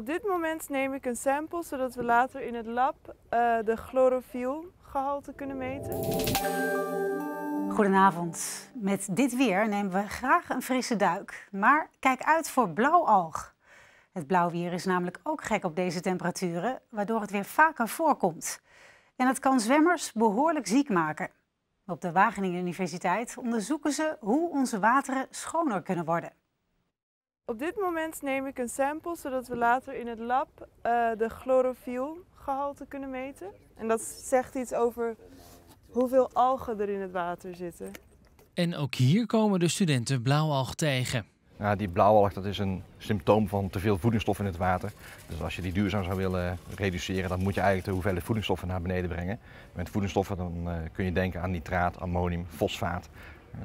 Op dit moment neem ik een sample zodat we later in het lab uh, de chlorofielgehalte kunnen meten. Goedenavond. Met dit weer nemen we graag een frisse duik. Maar kijk uit voor blauwalg. Het blauwwier is namelijk ook gek op deze temperaturen, waardoor het weer vaker voorkomt. En het kan zwemmers behoorlijk ziek maken. Op de Wageningen Universiteit onderzoeken ze hoe onze wateren schoner kunnen worden. Op dit moment neem ik een sample zodat we later in het lab uh, de chlorofielgehalte kunnen meten. En dat zegt iets over hoeveel algen er in het water zitten. En ook hier komen de studenten blauwalg tegen. Ja, die blauwalg dat is een symptoom van te veel voedingsstoffen in het water. Dus als je die duurzaam zou willen reduceren, dan moet je eigenlijk de hoeveelheid voedingsstoffen naar beneden brengen. Met voedingsstoffen dan, eh, kun je denken aan nitraat, ammonium, fosfaat.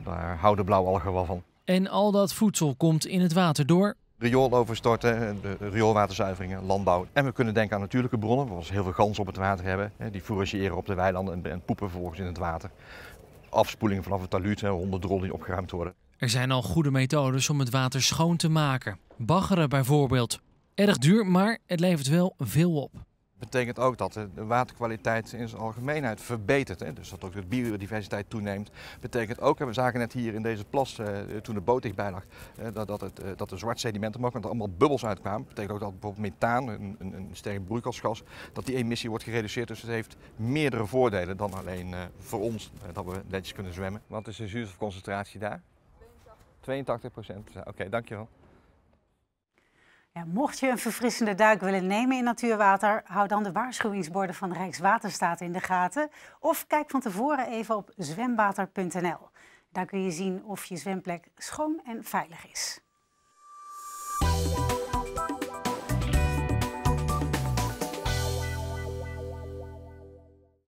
Daar houden blauwalgen wel van. En al dat voedsel komt in het water door. Riool overstorten, rioolwaterzuiveringen, landbouw. En we kunnen denken aan natuurlijke bronnen, zoals heel veel ganzen op het water hebben. Die fourageren op de weilanden en poepen vervolgens in het water. Afspoeling vanaf het taluut, honderdrol die opgeruimd worden. Er zijn al goede methodes om het water schoon te maken. Baggeren bijvoorbeeld. Erg duur, maar het levert wel veel op betekent ook dat de waterkwaliteit in zijn algemeenheid verbetert. Hè? Dus dat ook de biodiversiteit toeneemt. Betekent ook, en we zagen net hier in deze plas, eh, toen de boot dichtbij lag, eh, dat, dat, het, eh, dat er zwart sediment omhoog, dat er allemaal bubbels uitkwamen. Betekent ook dat bijvoorbeeld methaan, een, een, een sterk broeikasgas, dat die emissie wordt gereduceerd. Dus het heeft meerdere voordelen dan alleen voor ons, dat we netjes kunnen zwemmen. Wat is de zuurstofconcentratie daar? 82 procent. Oké, dankjewel mocht je een verfrissende duik willen nemen in natuurwater, hou dan de waarschuwingsborden van Rijkswaterstaat in de gaten. Of kijk van tevoren even op zwemwater.nl. Daar kun je zien of je zwemplek schoon en veilig is.